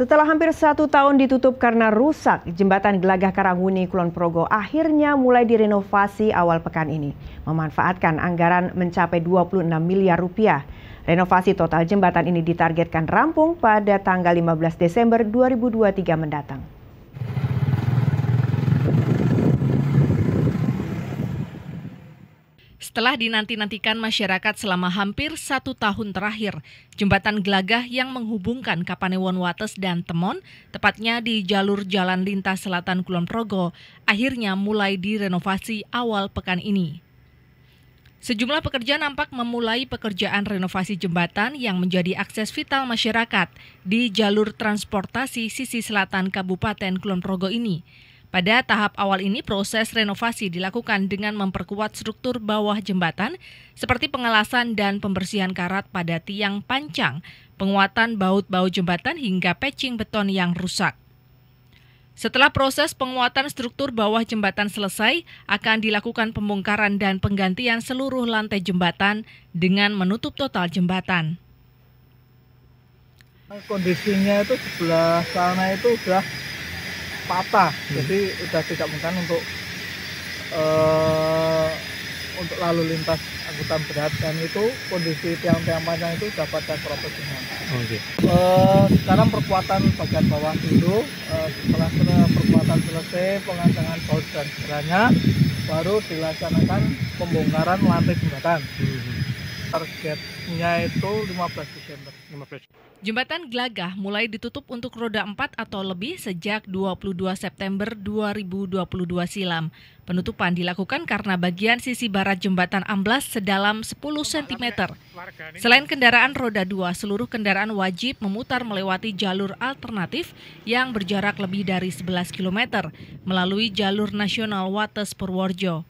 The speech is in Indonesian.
Setelah hampir satu tahun ditutup karena rusak, jembatan Gelagah Karangwuni Kulon Progo akhirnya mulai direnovasi awal pekan ini, memanfaatkan anggaran mencapai 26 miliar rupiah. Renovasi total jembatan ini ditargetkan rampung pada tanggal 15 Desember 2023 mendatang. Setelah dinanti-nantikan masyarakat selama hampir satu tahun terakhir, jembatan Gelagah yang menghubungkan Kapanewon Wates dan Temon, tepatnya di jalur Jalan Lintas Selatan Kulon Progo, akhirnya mulai direnovasi awal pekan ini. Sejumlah pekerja nampak memulai pekerjaan renovasi jembatan yang menjadi akses vital masyarakat di jalur transportasi sisi selatan Kabupaten Kulon Progo ini. Pada tahap awal ini, proses renovasi dilakukan dengan memperkuat struktur bawah jembatan, seperti pengelasan dan pembersihan karat pada tiang pancang, penguatan baut-baut jembatan hingga patching beton yang rusak. Setelah proses penguatan struktur bawah jembatan selesai, akan dilakukan pembongkaran dan penggantian seluruh lantai jembatan dengan menutup total jembatan. Kondisinya itu sebelah sana itu sudah patah hmm. jadi udah tidak mungkin untuk uh, untuk lalu lintas angkutan berat dan itu kondisi tiang-tiang panjang itu dapat pada keropos semua. Okay. Uh, eh, sekarang perkuatan bagian bawah dulu uh, setelah perkuatan selesai pengancangan baut dan segeranya baru dilaksanakan pembongkaran lantai jembatan. Hmm targetnya itu 15 Desember. 15. Jembatan Gelagah mulai ditutup untuk roda 4 atau lebih sejak 22 September 2022 silam. Penutupan dilakukan karena bagian sisi barat jembatan amblas sedalam 10 cm. Selain kendaraan roda 2, seluruh kendaraan wajib memutar melewati jalur alternatif yang berjarak lebih dari 11 km melalui jalur nasional Wates Purworejo.